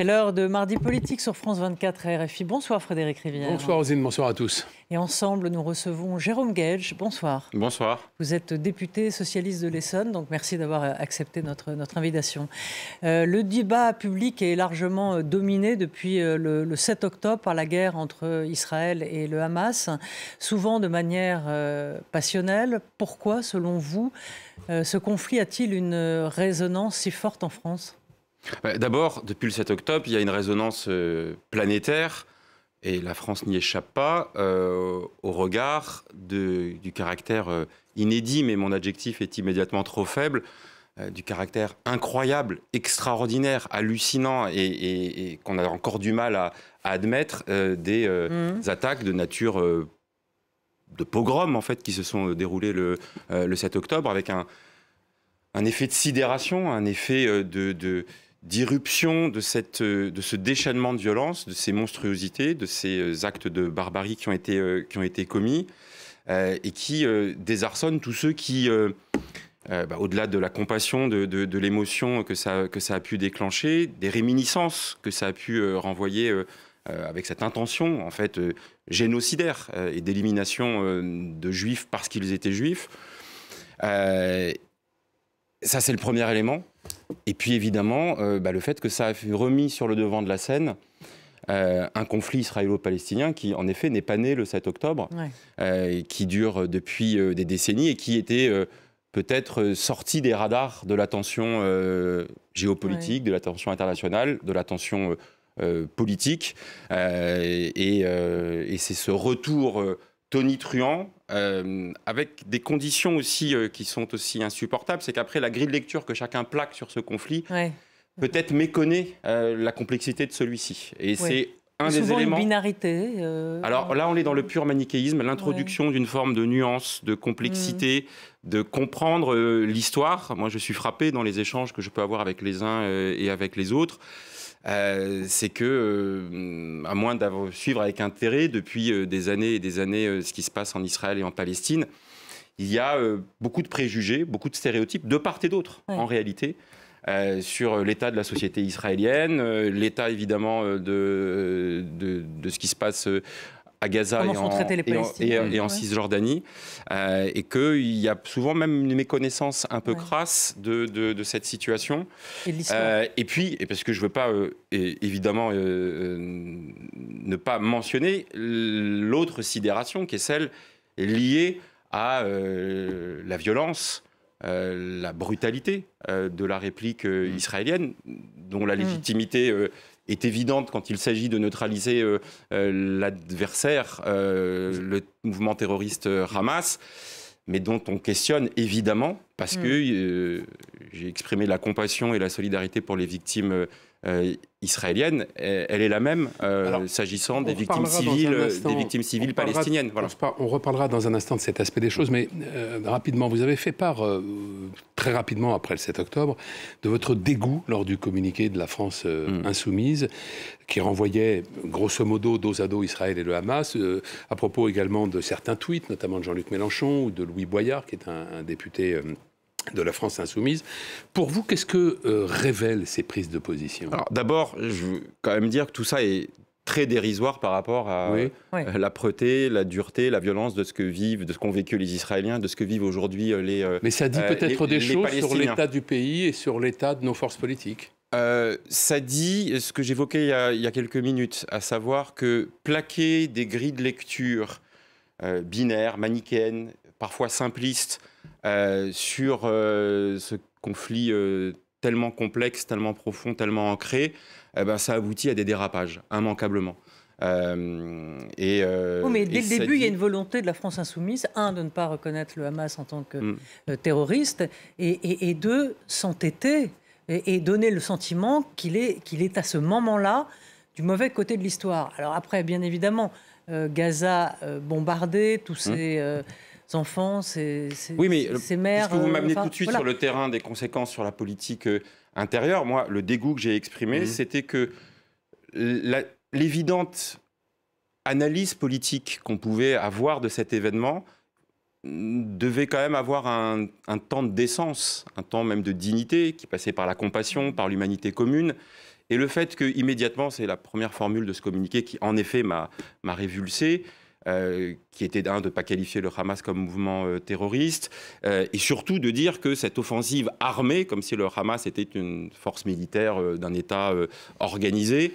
C'est l'heure de Mardi Politique sur France 24 RFI. Bonsoir Frédéric Rivière. Bonsoir Rosine, bonsoir à tous. Et ensemble, nous recevons Jérôme Gage. Bonsoir. Bonsoir. Vous êtes député socialiste de l'Essonne, donc merci d'avoir euh, accepté notre, notre invitation. Euh, le débat public est largement euh, dominé depuis le, 7 octobre par la guerre entre Israël et le Hamas, souvent de manière passionnelle. Pourquoi, selon vous, ce conflit a-t-il une résonance si forte en France euh, d'abord, depuis le 7 octobre, il y a une résonance euh, planétaire, et la France n'y échappe pas, euh, au regard du caractère inédit, mais mon adjectif est immédiatement trop faible, du caractère incroyable, extraordinaire, hallucinant, et, qu'on a encore du mal à, admettre des mmh. attaques de nature... de pogrom en fait qui se sont déroulées le, 7 octobre avec un, effet de sidération, un effet de, d'irruption de, cette, euh, de ce déchaînement de violence, de ces monstruosités, de ces euh, actes de barbarie qui ont été, euh, qui ont été commis et qui désarçonnent tous ceux qui, bah, au-delà de la compassion, de, de l'émotion que ça, que ça a pu déclencher, des réminiscences que ça a pu renvoyer avec cette intention en fait génocidaire et d'élimination de juifs parce qu'ils étaient juifs. ça, c'est le premier élément. Et puis évidemment, euh, bah, le fait que ça a remis sur le devant de la scène euh, un conflit israélo-palestinien qui, en effet, n'est pas né le 7 octobre, euh, qui dure depuis des décennies et qui était peut-être sorti des radars de l'attention géopolitique, de l'attention internationale, de l'attention politique. et, et c'est ce retour Tony euh, avec des conditions aussi euh, qui sont aussi insupportables, c'est qu'après la grille de lecture que chacun plaque sur ce conflit, peut-être méconnaît euh, la complexité de celui-ci. Et c'est un des éléments. Une binarité. Euh, Alors là, on est dans le pur manichéisme, l'introduction d'une forme de nuance, de complexité, mm. de comprendre l'histoire. Moi, je suis frappé dans les échanges que je peux avoir avec les uns et avec les autres. Euh, c'est que, euh, à moins d'avoir suivre avec intérêt depuis euh, des années et des années ce qui se passe en Israël et en Palestine, il y a beaucoup de préjugés, beaucoup de stéréotypes de part et d'autre, en réalité. sur l'état de la société israélienne, l'état évidemment de, de, de, ce qui se passe à Gaza et en, et et, Cisjordanie, euh, et qu'il y a souvent même une méconnaissance un peu crasse de, cette situation. Euh, et, puis, et parce que je ne veux pas euh, évidemment ne pas mentionner l'autre sidération qui est celle liée à la violence. la brutalité de la réplique mm. israélienne, dont la mm. légitimité est évidente quand il s'agit de neutraliser euh, euh, l'adversaire, euh, le mouvement terroriste Hamas, mais dont on questionne évidemment, parce mm. que j'ai exprimé la compassion et la solidarité pour les victimes. Euh, israélienne, elle est la même euh, s'agissant des victimes civiles, euh, des victimes civiles palestiniennes. On reparlera dans un instant de cet aspect des choses, mais rapidement, vous avez fait part très rapidement après le 7 octobre de votre dégoût lors du communiqué de la France hmm. insoumise, qui renvoyait grosso modo dos à dos Israël et le Hamas, à propos également de certains tweets, notamment de Jean-Luc Mélenchon ou de Louis Boyard, qui est un député de la France insoumise. Pour vous, qu'est-ce que révèle euh, révèlent ces prises de position Alors d'abord, je veux quand même dire que tout ça est très dérisoire par rapport à euh, l'âpreté, la dureté, la violence de ce que vivent, de ce qu'ont vécu les Israéliens, de ce que vivent aujourd'hui euh, les. Mais ça dit peut-être des choses sur l'état du pays et sur l'état de nos forces politiques. ça dit ce que j'évoquais il, y a quelques minutes, à savoir que plaquer des grilles de lecture binaires, manichéennes, parfois simpliste euh, sur euh, ce conflit euh, tellement complexe, tellement profond, tellement ancré, eh ben, ça aboutit à des dérapages, immanquablement. et, mais dès le début, il y a une volonté de la France insoumise, un, de ne pas reconnaître le Hamas en tant que mm. terroriste, et, deux, s'entêter et, donner le sentiment qu'il est, qu'il est à ce moment-là du mauvais côté de l'histoire. Alors après, bien évidemment, Gaza bombardé, tous mm. ces enfants, ces, oui, mais ces mères. Est-ce que vous euh, m'amenez tout de suite sur le terrain des conséquences sur la politique euh, intérieure Moi, le dégoût que j'ai exprimé, mhm. c'était que l'évidente analyse politique qu'on pouvait avoir de cet événement mm, devait quand même avoir un, un temps de décence, un temps même de dignité qui passait par la compassion, par l'humanité commune. Et le fait que immédiatement, c'est la première formule de ce communiqué qui en effet m'a révulsé, euh, qui était d'un, de ne pas qualifier le Hamas comme mouvement euh, terroriste, euh, et surtout de dire que cette offensive armée, comme si le Hamas était une force militaire d'un État organisé,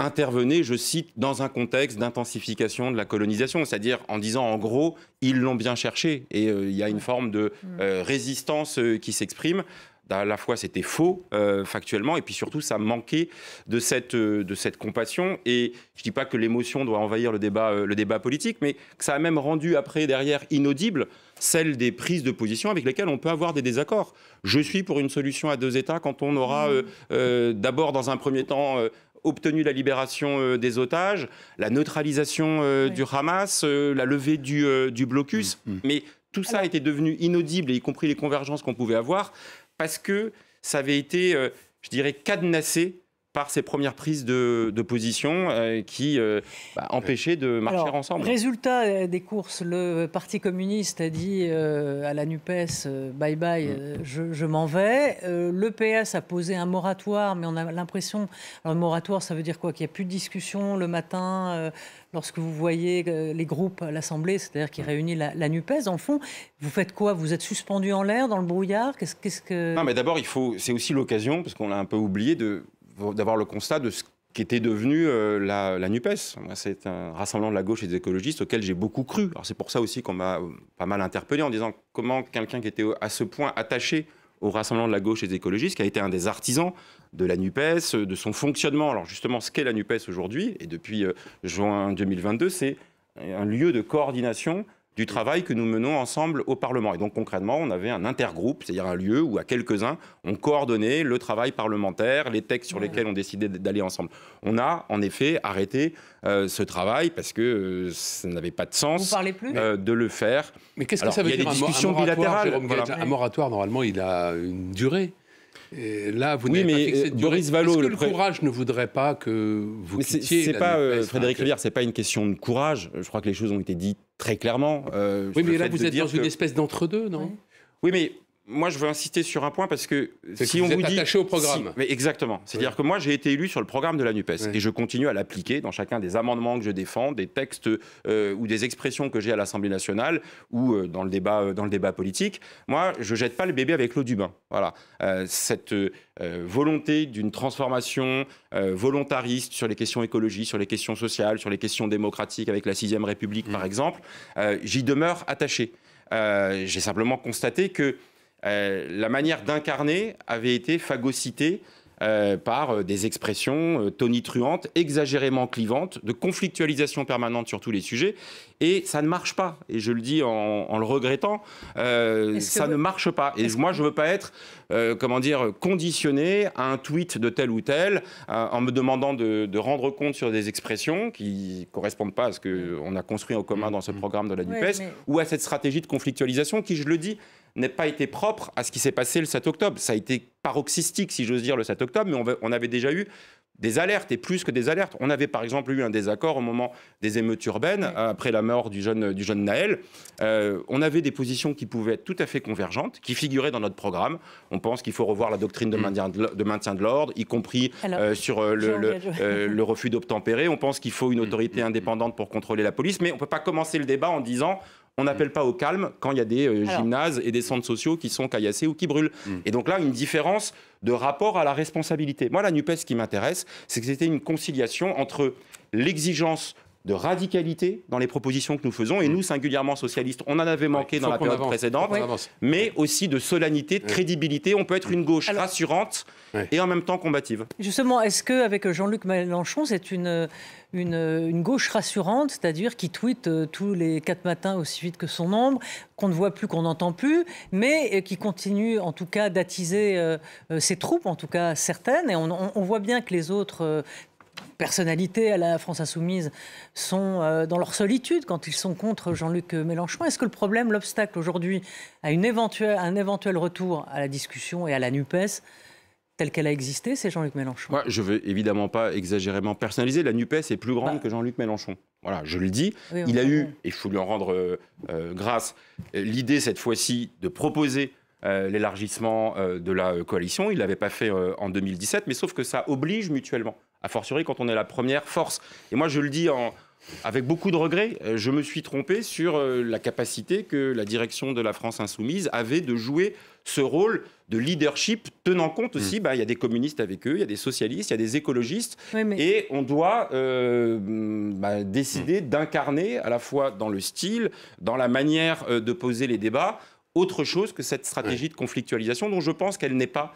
intervenait, je cite, dans un contexte d'intensification de la colonisation, c'est-à-dire en disant en gros, ils l'ont bien cherché, et il y a une forme de mm. résistance qui s'exprime à la fois c'était faux euh, factuellement et puis surtout ça manquait de cette, euh, de cette compassion et je dis pas que l'émotion doit envahir le débat, euh, le débat politique mais que ça a même rendu après derrière inaudible celle des prises de position avec lesquelles on peut avoir des désaccords. Je suis pour une solution à deux États quand on aura d'abord dans un premier temps obtenu la libération des otages, la neutralisation du Hamas, la levée du, du blocus, mmh, mmh. mais tout ça était devenu inaudible, y compris les convergences qu'on pouvait avoir parce que ça avait été, euh, je dirais, cadenassé par ces premières prises de, position euh, qui euh, bah, empêchaient de marcher ensemble. Résultat euh, des courses, le Parti communiste a dit à la NUPES bye bye, mm. je, m'en vais. le PS a posé un moratoire, mais on a l'impression. Alors, le moratoire, ça veut dire quoi Qu'il n'y a plus de discussion le matin lorsque vous voyez les groupes à l'Assemblée, c'est-à-dire qui mm. réunit la, la, NUPES, en fond, vous faites quoi Vous êtes suspendu en l'air, dans le brouillard Qu'est-ce que... Non, mais d'abord, il faut, c'est aussi l'occasion, parce qu'on l'a un peu oublié, de d'avoir le constat de ce qui était devenu euh, la, NUPES. C'est un rassemblement de la gauche et des écologistes auquel j'ai beaucoup cru. c'est pour ça aussi qu'on m'a euh, pas mal interpellé en disant comment quelqu'un qui était à ce point attaché au rassemblement de la gauche et des écologistes, qui a été un des artisans de la NUPES, euh, de son fonctionnement. Alors justement, ce qu'est la NUPES aujourd'hui, et depuis juin 2022, c'est un lieu de coordination du travail que nous menons ensemble au Parlement. Et donc concrètement, on avait un intergroupe, c'est-à-dire un lieu où à quelques-uns, on coordonnait le travail parlementaire, les textes sur lesquels on décidait d'aller ensemble. On a en effet arrêté euh, ce travail parce que euh, ça n'avait pas de sens euh, de le faire. Mais qu'est-ce que ça veut dire un moratoire, Un moratoire, normalement, il a une durée là, vous oui, mais pas euh, Boris ce que le, courage ne voudrait pas que vous mais C'est pas euh, Frédéric Rivière, c'est pas une question de courage. Je crois que les choses ont été dites très clairement. Euh, oui, mais là, vous êtes dans une espèce d'entre-deux, non oui, mais moi, je veux insister sur un point parce que si on vous, êtes dit attaché au programme, mais exactement. C'est-à-dire que moi, j'ai été élu sur le programme de la Nupes et je continue à l'appliquer dans chacun des amendements que je défends, des textes euh, ou des expressions que j'ai à l'Assemblée nationale ou euh, dans le débat euh, dans le débat politique. Moi, je jette pas le bébé avec l'eau du bain. Voilà cette volonté d'une transformation volontariste sur les questions écologiques, sur les questions sociales, sur les questions démocratiques avec la sixième République, par mmh. exemple. J'y demeure attaché. j'ai simplement constaté que euh, la manière d'incarner avait été phagocytée euh, par euh, des expressions tonitruantes, exagérément clivantes, de conflictualisation permanente sur tous les sujets. Et ça ne marche pas. Et je le dis en, le regrettant, ça ne marche pas. Et moi, je ne veux pas être, comment dire, conditionné à un tweet de tel ou tel, en me demandant de, rendre compte sur des expressions qui ne correspondent pas à ce qu'on a construit en commun mm. dans ce mm. programme de la NUPES, ou à cette stratégie de conflictualisation qui, je le dis, n'ait pas été propre à ce qui s'est passé le 7 octobre. Ça a été paroxystique, si j'ose dire, le 7 octobre, mais on avait déjà eu des alertes et plus que des alertes. On avait par exemple eu un désaccord au moment des émeutes urbaines après la mort du jeune, du jeune Naël. Euh, on avait des positions qui pouvaient être tout à fait convergentes, qui figuraient dans notre programme. On pense qu'il faut revoir la doctrine de mm. maintien de, l'ordre, y compris euh, sur euh, le, le, refus d'obtempérer. On pense qu'il faut une mm. autorité mm. indépendante pour contrôler la police, mais on ne peut pas commencer le débat en disant on mm. n'appelle pas au calme quand il y a des euh, gymnases et des centres sociaux qui sont caillassés ou qui brûlent. Mm. Et donc là, une différence de rapport à la responsabilité. Moi, la NUPES, ce qui m'intéresse, c'est que c'était une conciliation entre l'exigence de radicalité dans les propositions que nous faisons. Et mm. nous, singulièrement socialistes, on en avait manqué dans la période précédente, mais aussi de solennité, de crédibilité. On peut être une gauche rassurante et en même temps combative. Justement, est-ce que avec Jean-Luc Mélenchon, c'est une, une, gauche rassurante, c'est-à-dire qui tweet euh, tous les quatre matins aussi vite que son ombre, qu'on ne voit plus, qu'on n'entend plus, mais euh, qui continue en tout cas d'attiser euh, ses troupes, en tout cas certaines. Et on, on voit bien que les autres personnalités à la France insoumise sont euh, dans leur solitude quand ils sont contre Jean-Luc Mélenchon. Est-ce que le problème, l'obstacle aujourd'hui à, une éventuelle, un éventuel retour à la discussion et à la NUPES, telle qu'elle a existé, c'est Jean-Luc Mélenchon. Moi, je ne veux évidemment pas exagérément personnaliser. La NUPES est plus grande bah. que Jean-Luc Mélenchon. Voilà, je le dis. il a eu, et il faut lui en rendre euh, euh, grâce, l'idée cette fois-ci de proposer l'élargissement de la coalition. Il ne l'avait pas fait en 2017, mais sauf que ça oblige mutuellement a fortiori quand on est la première force. Et moi, je le dis en, avec beaucoup de regrets, euh, je me suis trompé sur euh, la capacité que la direction de la France insoumise avait de jouer ce rôle de leadership, tenant compte hmm. aussi, bah, il y a des communistes avec eux, il y a des socialistes, il y a des écologistes, et on doit euh, hmm, bah, décider hmm. d'incarner à la fois dans le style, dans la manière de poser les débats, autre chose que cette stratégie de conflictualisation dont je pense qu'elle n'est pas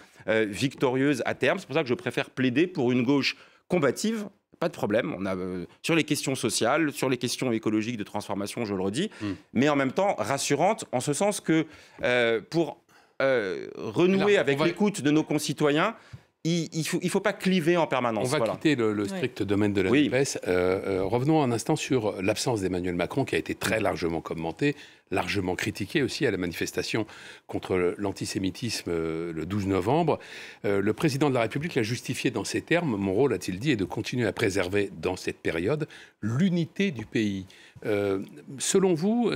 victorieuse à terme. C'est pour ça que je préfère plaider pour une gauche combative, pas de problème. On a euh, sur les questions sociales, sur les questions écologiques de transformation, je le redis, mm. mais en même temps rassurante en ce sens que euh, pour euh, renouer avec l'écoute de nos concitoyens, il ne faut, pas cliver en permanence. On va quitter le, strict domaine de la presse euh, euh, revenons un instant sur l'absence d'Emmanuel Macron, qui a été très largement commentée, largement critiquée aussi à la manifestation contre l'antisémitisme euh, le 12 novembre. le président de la République l'a justifié dans ces termes. Mon rôle, a-t-il dit, est de continuer à préserver dans cette période l'unité du pays. selon vous,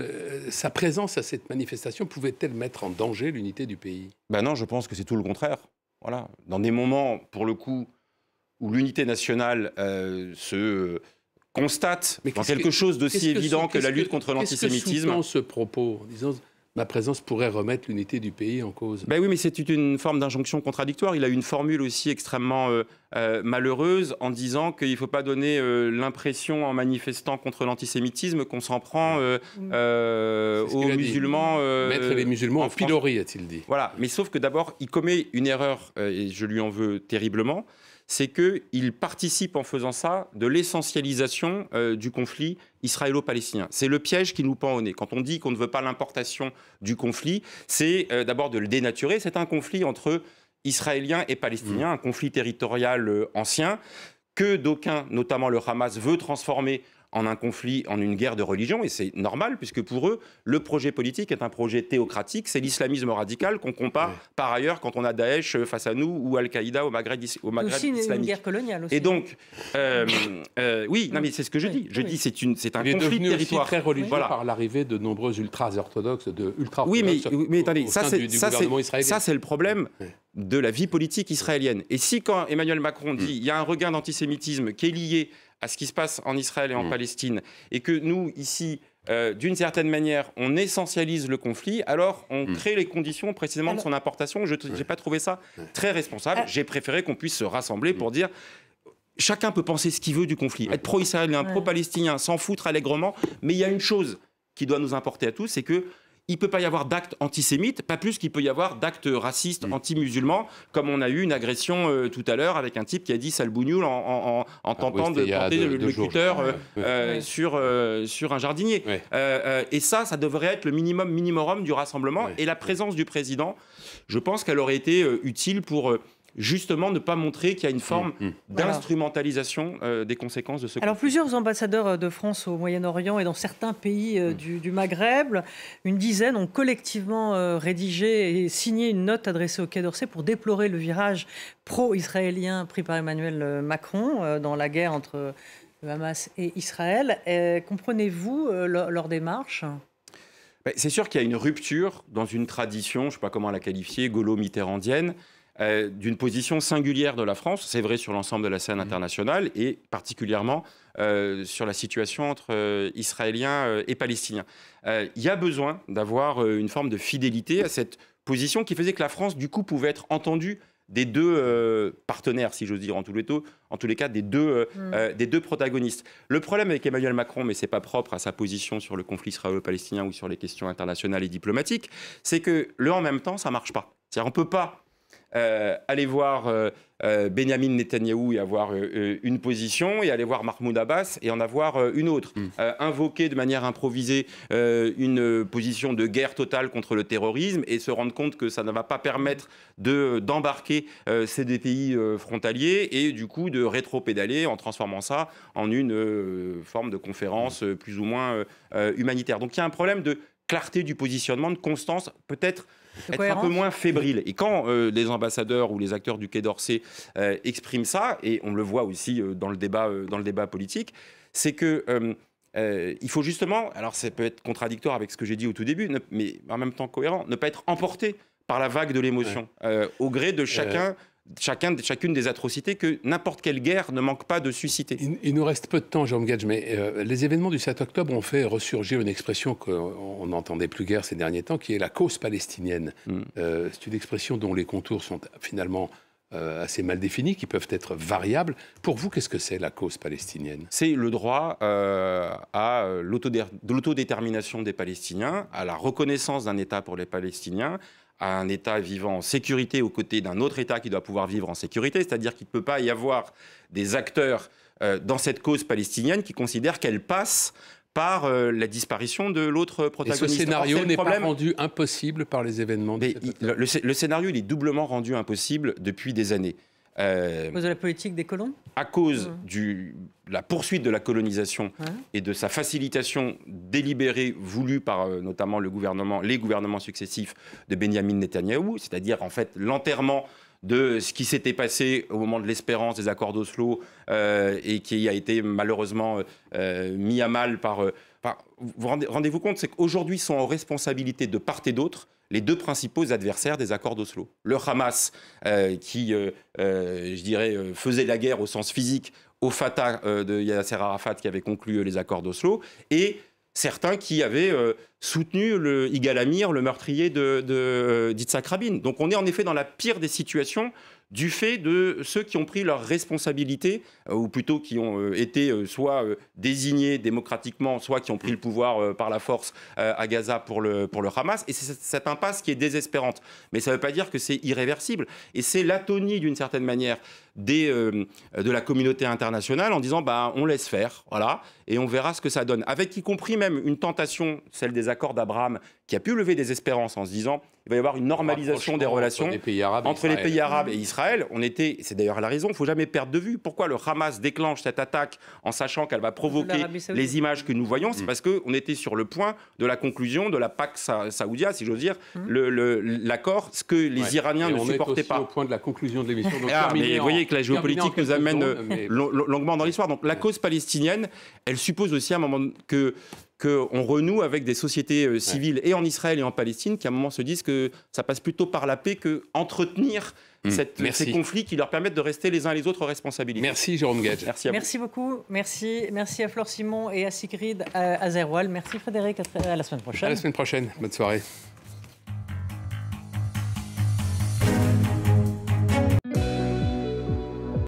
sa présence à cette manifestation pouvait-elle mettre en danger l'unité du pays Ben non, je pense que c'est tout le contraire. Voilà, dans des moments, pour le coup, où l'unité nationale euh, se constate mais dans quelque chose d'aussi évident que, la lutte contre l'antisémitisme. Qu'est-ce propos ma présence pourrait remettre l'unité du pays en cause. Ben oui, mais c'est une forme d'injonction contradictoire. Il a une formule aussi extrêmement euh, euh, malheureuse en disant qu'il ne faut pas donner euh, l'impression en manifestant contre l'antisémitisme qu'on s'en prend mm. aux musulmans. Mettre les musulmans en, pilori, a-t-il dit. Voilà, mais sauf que d'abord, il commet une erreur, et je lui en veux terriblement c'est qu'il participe en faisant ça de l'essentialisation euh, du conflit israélo-palestinien. C'est le piège qui nous pend au nez. Quand on dit qu'on ne veut pas l'importation du conflit, c'est euh, d'abord de le dénaturer. C'est un conflit entre Israéliens et Palestiniens, mmh. un conflit territorial euh, ancien que d'aucuns, notamment le Hamas, veut transformer en un conflit, en une guerre de religion, et c'est normal, puisque pour eux, le projet politique est un projet théocratique, c'est l'islamisme radical qu'on compare par ailleurs quand on a Daesh euh, face à nous ou Al-Qaïda au Maghreb, au Maghreb aussi une guerre coloniale aussi. Et donc, euh, euh, oui, non, mais c'est ce que je dis. Je dis c'est une, c'est un Il conflit est très religieux par l'arrivée de nombreux ultra-orthodoxes, de ultra Oui, mais, mais attendez, ça c'est, ça, c'est, le problème de la vie politique israélienne. Et si quand Emmanuel Macron dit hmm. il y a un regain d'antisémitisme qui est lié à ce qui se passe en Israël et en mm. Palestine, et que nous, ici, euh, d'une certaine manière, on essentialise le conflit, alors on mm. crée les conditions précisément de son importation. Je n'ai pas trouvé ça très responsable. Ah. J'ai préféré qu'on puisse se rassembler pour mm. dire chacun peut penser ce qu'il veut du conflit, être pro-israélien, pro-palestinien, s'en foutre allègrement, mais il y a une chose qui doit nous importer à tous, c'est que il ne peut pas y avoir d'actes antisémites, pas plus qu'il peut y avoir d'actes racistes, mm. anti-musulmans, comme on a eu une agression euh, tout à l'heure avec un type qui a dit sale en, en, ah tentant de porter le, cutter euh, euh, sur, sur un jardinier. et ça, ça devrait être le minimum minimum du rassemblement. Et la présence du président, je pense qu'elle aurait été utile pour justement ne pas montrer qu'il y a une mmh, forme mmh. d'instrumentalisation euh, des conséquences de ce Alors, plusieurs ambassadeurs euh, de France au Moyen-Orient et dans certains pays euh, mmh. du, Maghreb, une dizaine, ont collectivement rédigé et signé une note adressée au Quai d'Orsay pour déplorer le virage pro-israélien pris par Emmanuel Macron dans la guerre entre le Hamas et Israël. Comprenez-vous leur, leur démarche ben, c'est sûr qu'il y a une rupture dans une tradition, je ne sais pas comment la qualifier, gaulo-mitterrandienne, euh, d'une position singulière de la France, c'est vrai sur l'ensemble de la scène mmh. internationale et particulièrement euh, sur la situation entre euh, Israéliens et Palestiniens. Il y a besoin d'avoir une forme de fidélité à cette position qui faisait que la France, du coup, pouvait être entendue des deux partenaires, si j'ose dire, en tous les, taux, en tous les cas, des deux, mmh. des deux protagonistes. Le problème avec Emmanuel Macron, mais ce n'est pas propre à sa position sur le conflit israélo-palestinien ou sur les questions internationales et diplomatiques, c'est que le en même temps, ça ne marche pas. C'est-à-dire on ne peut pas euh, aller voir euh, euh, Benjamin Netanyahou et avoir une position, et aller voir Mahmoud Abbas et en avoir une autre. Mm. invoquer de manière improvisée une position de guerre totale contre le terrorisme et se rendre compte que ça ne va pas permettre d'embarquer ces des pays frontaliers et du coup de rétro-pédaler en transformant ça en une forme de conférence plus ou moins humanitaire. Donc il y a un problème de clarté du positionnement, de constance, peut-être être un peu moins fébrile. Et quand euh, les ambassadeurs ou les acteurs du Quai d'Orsay euh, expriment ça, et on le voit aussi euh, dans, le débat, dans le débat politique, c'est que... il faut justement, alors ça peut être contradictoire avec ce que j'ai dit au tout début, mais en même temps cohérent, ne pas être emporté par la vague de l'émotion, au gré de chacun chacune des atrocités que n'importe quelle guerre ne manque pas de susciter. Il, nous reste peu de temps, Jean Gage, mais euh, les événements du 7 octobre ont fait ressurgir une expression qu'on n'entendait plus guère ces derniers temps, qui est la cause palestinienne. Mm. Euh, c'est une expression dont les contours sont finalement euh, assez mal définis, qui peuvent être variables. Pour vous, qu'est-ce que c'est la cause palestinienne C'est le droit à l'autodétermination des Palestiniens, à la reconnaissance d'un État pour les Palestiniens, à un État vivant en sécurité aux côtés d'un autre État qui doit pouvoir vivre en sécurité, c'est-à-dire qu'il ne peut pas y avoir des acteurs euh, dans cette cause palestinienne qui considèrent qu'elle passe par euh, la disparition de l'autre protagoniste. ce scénario n'est pas rendu impossible par les événements. De le, le, scénario il est doublement rendu impossible depuis des années à euh, cause de la politique des colons À cause mmh. de la poursuite de la colonisation et de sa facilitation délibérée voulue par euh, notamment les gouvernements successifs de Benjamin Netanyahou, c'est-à-dire en fait l'enterrement de ce qui s'était passé au moment de l'espérance des accords d'Oslo euh, et qui a été malheureusement mis à mal par... vous rendez, vous compte, c'est qu'aujourd'hui sont en responsabilité de part et d'autre les deux principaux adversaires des accords d'Oslo. Le Hamas, euh, qui, euh, euh, je dirais, faisait la guerre au sens physique au Fatah de Yasser Arafat qui avait conclu les accords d'Oslo, et certains qui avaient soutenu le Igal Amir, le meurtrier de, de, Donc on est en effet dans la pire des situations du fait de ceux qui ont pris leurs responsabilités, euh, ou plutôt qui ont euh, été euh, soit désignés démocratiquement, soit qui ont pris le pouvoir par la force à Gaza pour le, pour le Hamas. Et c'est cette impasse qui est désespérante. Mais ça ne veut pas dire que c'est irréversible. Et c'est l'atonie, d'une certaine manière, de la communauté internationale en disant bah, on laisse faire, voilà, et on verra ce que ça donne. Avec y compris même une tentation, celle des accords d'Abraham, qui a pu lever des espérances en se disant il va y avoir une normalisation des relations entre les pays arabes, et, Israël. On était, c'est d'ailleurs la raison, il ne faut jamais perdre de vue pourquoi le Hamas déclenche cette attaque en sachant qu'elle va provoquer les images que nous voyons. C'est mm. parce qu'on était sur le point de la conclusion de la PAC saoudienne, saoudia, si j'ose dire, mm. l'accord, ce que les Iraniens ne on supportaient est aussi pas. au point de la conclusion de l'émission. Ah, mais vous voyez que la géopolitique nous amène longuement dans l'histoire. Donc la cause palestinienne, elle suppose aussi à un moment que qu'on renoue avec des sociétés euh, civiles et en Israël et en Palestine qui à un moment se disent que ça passe plutôt par la paix que entretenir mm. ces conflits qui leur permettent de rester les uns les autres responsabilités. Merci Jérôme Gage. Merci, beaucoup. Merci, merci à Flore Simon et à Sigrid Azerwal. Euh, merci Frédéric. À la semaine prochaine. À la semaine prochaine. Bonne soirée.